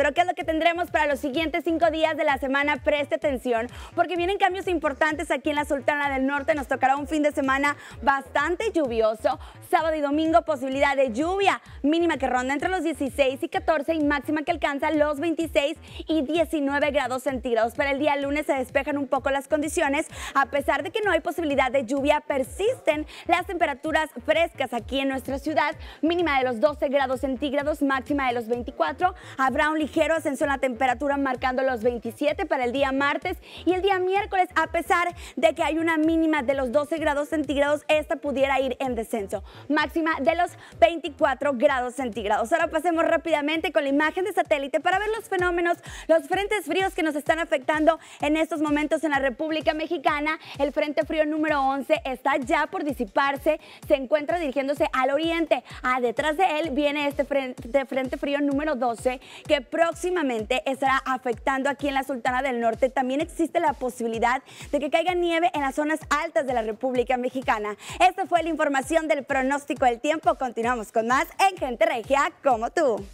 Pero ¿qué es lo que tendremos para los siguientes cinco días de la semana? Preste atención, porque vienen cambios importantes aquí en la Sultana del Norte. Nos tocará un fin de semana bastante lluvioso. Sábado y domingo posibilidad de lluvia mínima que ronda entre los 16 y 14 y máxima que alcanza los 26 y 19 grados centígrados. Para el día lunes se despejan un poco las condiciones. A pesar de que no hay posibilidad de lluvia, persisten las temperaturas frescas aquí en nuestra ciudad. Mínima de los 12 grados centígrados, máxima de los 24. Habrá un ligero ligero ascenso en la temperatura marcando los 27 para el día martes y el día miércoles a pesar de que hay una mínima de los 12 grados centígrados, esta pudiera ir en descenso, máxima de los 24 grados centígrados. Ahora pasemos rápidamente con la imagen de satélite para ver los fenómenos, los frentes fríos que nos están afectando en estos momentos en la República Mexicana. El frente frío número 11 está ya por disiparse, se encuentra dirigiéndose al oriente. Ah, detrás de él viene este frente, frente frío número 12 que próximamente estará afectando aquí en la Sultana del Norte. También existe la posibilidad de que caiga nieve en las zonas altas de la República Mexicana. Esta fue la información del pronóstico del tiempo. Continuamos con más en Gente Regia como tú.